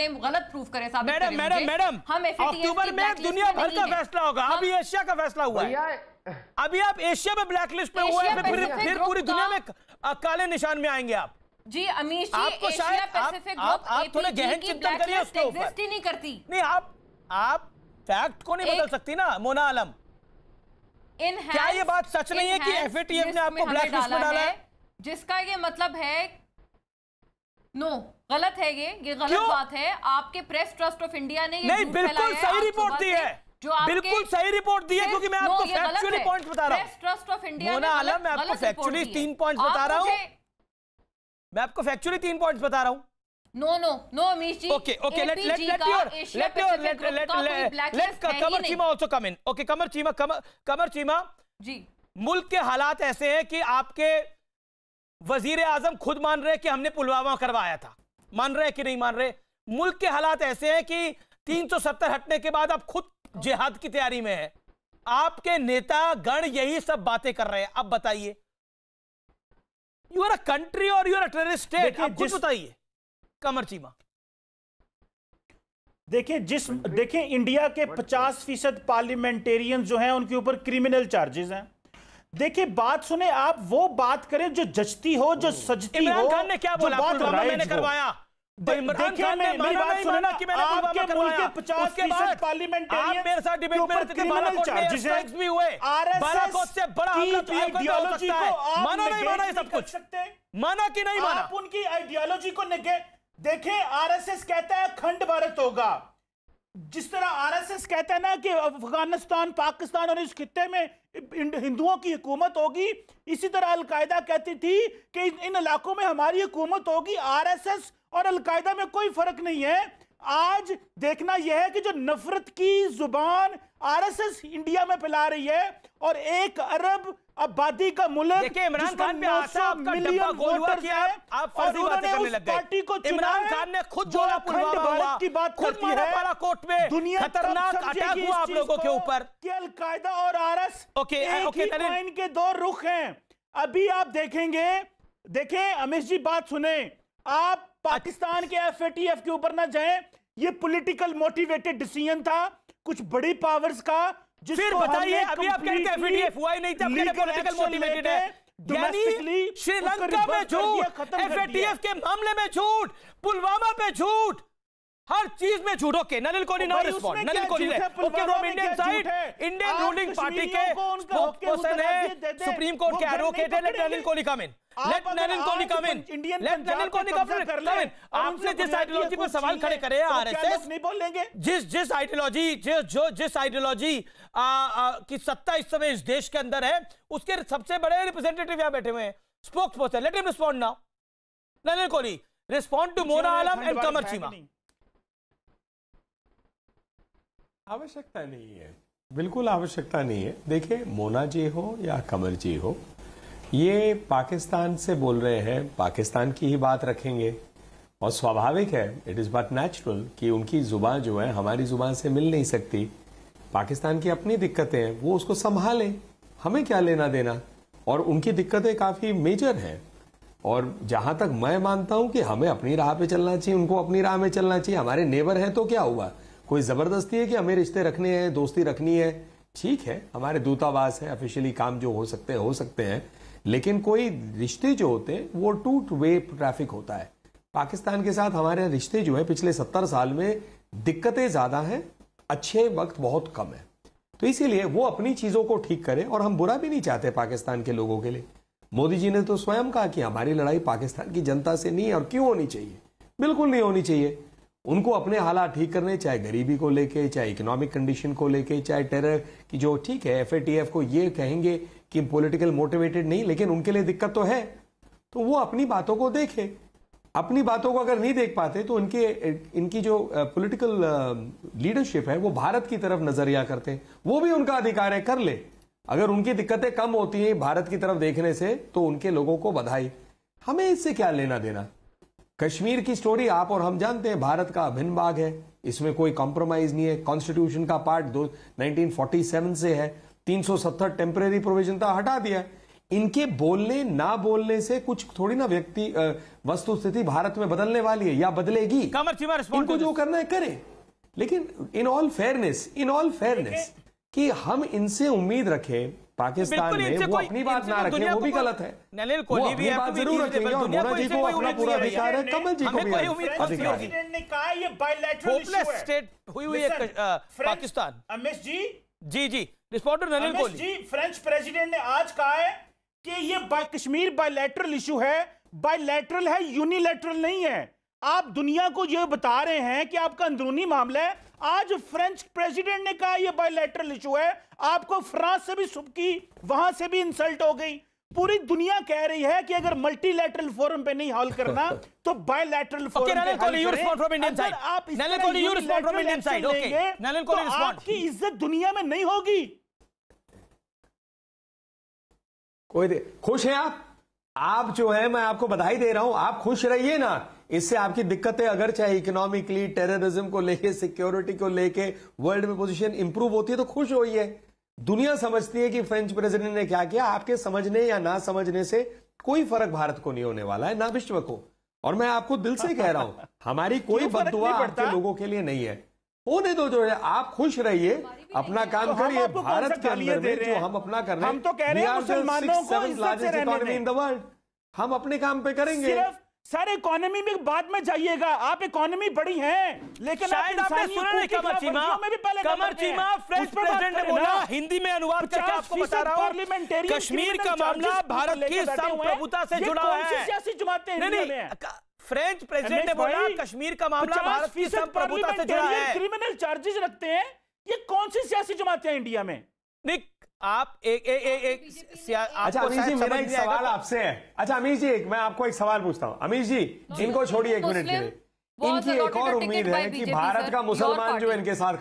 करें गलत प्रूफ करें साबित मैडम मैडम मैडम हम अक्टूबर में दुनिया भर का फैसला होगा अभी एशिया का फैसला हुआ है अभी आप एशिया में ब्लैकलिस्ट में हुए हैं फिर फिर पूरी दुनिया में काले निशान में आएंगे आप जी अमीश जी आपको शायद पैसिफिक आप, आप थोड़े गहन चिंतन करिए उसके ऊपर एग्जिस्ट ही नहीं करती नहीं आप आप फैक्ट को नहीं बदल सकती ना मोना आलम क्या ये बात सच नहीं है कि एफएटीएफ ने आपको ब्लैकलिस्ट में डाला है जिसका ये मतलब है नो गलत है ये ये गलत क्यों? बात है आपके प्रेस ट्रस्ट ऑफ इंडिया ने ये नहीं बिल्कुल सही रिपोर्ट दी है जो आपके बिल्कुल सही रिपोर्ट दी है क्योंकि मैं आपको फैक्चुअली पॉइंट बता रहा हूँ press trust of India Mona Alam मैं आपको फैक्चुअली तीन पॉइंट्स बता रहा हूँ मैं आपको फैक्चुअली तीन पॉइंट्स बता रहा हूँ no no no Amish ji okay okay let let let your let your let let let Qamar Cheema also come in okay Qamar Cheema Qamar Cheema ji मुल्क के हालात ऐसे हैं कि आपके वजीर आजम खुद मान रहे कि हमने पुलवामा करवाया था मान रहे कि नहीं मान रहे मुल्क के हालात ऐसे हैं कि 370 हटने के बाद आप खुद जिहाद की तैयारी में है आपके नेता गण यही सब बातें कर रहे हैं अब बताइए यू आर अ कंट्री और you are a terrorist state आप खुद बताइए कमर चीमा देखिए जिस देखिए इंडिया के 50 फीसद पार्लियामेंटेरियन जो हैं उनके ऊपर क्रिमिनल चार्जेस हैं देखिए बात सुने आप वो बात करें जो जचती हो जो सजती हो खान ने क्या बोला करवाया बात मैंने करवाया हुए तो माना नहीं माना उनकी आइडियोलॉजी को आर एस एस कहता है अखंड भारत होगा जिस तरह आरएसएस कहता है ना कि अफगानिस्तान पाकिस्तान और इस खत्े में हिंदुओं की हुकूमत होगी इसी तरह अलकायदा कहती थी कि इन इलाकों में हमारी हुकूमत होगी आरएसएस और अलकायदा में कोई फर्क नहीं है आज देखना यह है कि जो नफरत की जुबान आरएसएस इंडिया में फैला रही है और एक अरब आबादी का मुल्क देखिए इमरान खान पे आशा आपका डब्बा गोल हुआ कि आप फर्जी बातें करने लग गए इमरान खान ने खुद जोड़ा पुलवामा हुआ की बात खुद मारा कोर्ट में दुनिया खतरनाक अटैक हुआ आप लोगों के ऊपर केल कायदा और आरएस ओके ओके के दो रुख हैं अभी आप देखेंगे देखें अमित जी बात सुने आप पाकिस्तान के एफ के ऊपर ना जाए ये पॉलिटिकल मोटिवेटेड डिसीजन था कुछ बड़ी पावर्स का फिर बताइए अभी आप कह रहे एफ हुआ ही नहीं था पॉलिटिकल मोटिवेटेड है डोमेस्टिकली श्रीलंका में झूठ एफएटीएफ के मामले में झूठ पुलवामा पे झूठ हर चीज में झूठ okay Nalin Kohli no respond Nalin Kohli okay from Indian side Indian ruling party के स्पोक्सपर्सन है सुप्रीम कोर्ट के एडवोकेट है Nalin Nalin Kohli come in let Indian let आपने जिस आइडियोलॉजी पर सवाल खड़े करे आरएसएस तो नहीं बोलेंगे जिस जिस आइडियोलॉजी जिस जो जिस आइडियोलॉजी की सत्ता इस समय इस देश के अंदर है उसके सबसे बड़े रिप्रेजेंटेटिव यहां बैठे हुए हैं spokesperson let him respond now Narendra Kohli respond to Mona Alam and Qamar Cheema आवश्यकता नहीं है बिल्कुल आवश्यकता नहीं है देखिए मोना जी हो या कमर जी हो ये पाकिस्तान से बोल रहे हैं पाकिस्तान की ही बात रखेंगे और स्वाभाविक है इट इज़ बट नेचुरल कि उनकी जुबान जो है हमारी ज़ुबान से मिल नहीं सकती पाकिस्तान की अपनी दिक्कतें हैं वो उसको संभालें हमें क्या लेना देना और उनकी दिक्कतें काफ़ी मेजर हैं और जहां तक मैं मानता हूं कि हमें अपनी राह पे चलना चाहिए उनको अपनी राह में चलना चाहिए हमारे नेबर हैं तो क्या हुआ कोई ज़बरदस्ती है कि हमें रिश्ते रखने हैं दोस्ती रखनी है ठीक है हमारे दूतावास है ऑफिशियली काम जो हो सकते हैं हो सकते हैं लेकिन कोई रिश्ते जो होते हैं वो टूट वे ट्रैफिक होता है पाकिस्तान के साथ हमारे रिश्ते जो है पिछले सत्तर साल में दिक्कतें ज़्यादा हैं अच्छे वक्त बहुत कम है तो इसीलिए वो अपनी चीज़ों को ठीक करें और हम बुरा भी नहीं चाहते पाकिस्तान के लोगों के लिए मोदी जी ने तो स्वयं कहा कि हमारी लड़ाई पाकिस्तान की जनता से नहीं है और क्यों होनी चाहिए बिल्कुल नहीं होनी चाहिए उनको अपने हालात ठीक करने चाहे गरीबी को लेके चाहे इकोनॉमिक कंडीशन को लेके चाहे टेरर की जो ठीक है एफ को ये कहेंगे कि पॉलिटिकल मोटिवेटेड नहीं लेकिन उनके लिए दिक्कत तो है तो वो अपनी बातों को देखे अपनी बातों को अगर नहीं देख पाते तो इनके इनकी जो पॉलिटिकल लीडरशिप है वो भारत की तरफ नजरिया करते वो भी उनका अधिकार है कर ले अगर उनकी दिक्कतें कम होती हैं भारत की तरफ देखने से तो उनके लोगों को बधाई हमें इससे क्या लेना देना कश्मीर की स्टोरी आप और हम जानते हैं भारत का अभिन्न भाग है इसमें कोई कॉम्प्रोमाइज नहीं है कॉन्स्टिट्यूशन का पार्ट दो नाइनटीन से है 370 टेम्परेरी प्रोविजन था हटा दिया इनके बोलने ना बोलने से कुछ थोड़ी ना व्यक्ति वस्तु स्थिति भारत में बदलने वाली है या बदलेगी इनको जो करना है करें लेकिन in all fairness in all fairness कि हम इनसे उम्मीद रखें पाकिस्तान में वो अपनी बात ना रखे वो भी गलत है कोहली भी बात तो जरूर रखेंगे और जी को अपना पूरा अधिकार है कमल जी को भी अधिकार है ने कहा ये बायलैटरल स्टेट हुई हुई है Pakistan Amish ji ji ji respond Nalin Kohli ji French president ने आज कहा है कि ये कश्मीर बायलैटरल इशू है बायलैटरल है यूनिलैटरल नहीं है आप दुनिया को ये बता रहे हैं कि आपका अंदरूनी मामला है आज फ्रेंच प्रेसिडेंट ने कहा यह बायोलेटरल इशू है आपको फ्रांस से भी सुबकी वहां से भी इंसल्ट हो गई पूरी दुनिया कह रही है कि अगर मल्टीलैटरल फोरम पे नहीं हॉल करना तो बायोलैटरल फोरम तो आपकी इज्जत दुनिया में नहीं होगी कोई दे खुश हैं आप आप जो है मैं आपको बधाई दे रहा हूं आप खुश रहिए ना इससे आपकी दिक्कतें अगर चाहे इकोनॉमिकली टेररिज्म को लेके सिक्योरिटी को लेके वर्ल्ड में पोजीशन इंप्रूव होती है तो खुश होइए दुनिया समझती है कि फ्रेंच प्रेसिडेंट ने क्या किया आपके समझने या ना समझने से कोई फर्क भारत को नहीं होने वाला है ना विश्व को और मैं आपको दिल से कह रहा हूं हमारी कोई बदुआ लोगों के लिए नहीं है होने दो जो है आप खुश रहिए अपना काम तो करिए भारत के अंदर जो हम अपना कर रहे हैं हम तो कह रहे हैं मुसलमानों को इन द वर्ल्ड हम अपने काम पे करेंगे सर इकोनॉमी में बाद में जाइएगा आप इकोनॉमी बड़ी हैं लेकिन शायद आपने सुना नहीं कमर चीमा कमर चीमा फ्रेंच प्रेसिडेंट ने बोला हिंदी में अनुवाद करके आपको बता रहा हूं कश्मीर का मामला भारत की संप्रभुता से जुड़ा हुआ है नहीं फ्रेंच प्रेसिडेंट ने बोला कश्मीर का मामला भारत की संप्रभुता से जुड़ा है क्रिमिनल चार्जेस रखते हैं ये कौन सी सियासी जमात है इंडिया में निक आप एक ए, ए, एक अच्छा अमीश जी मेरा एक सवाल तो आपसे है अच्छा अमीश जी एक मैं आपको एक सवाल पूछता हूँ अमीश जी इनको छोड़िए एक मिनट के लिए इनकी एक और उम्मीद है कि भारत का मुसलमान जो इनके साथ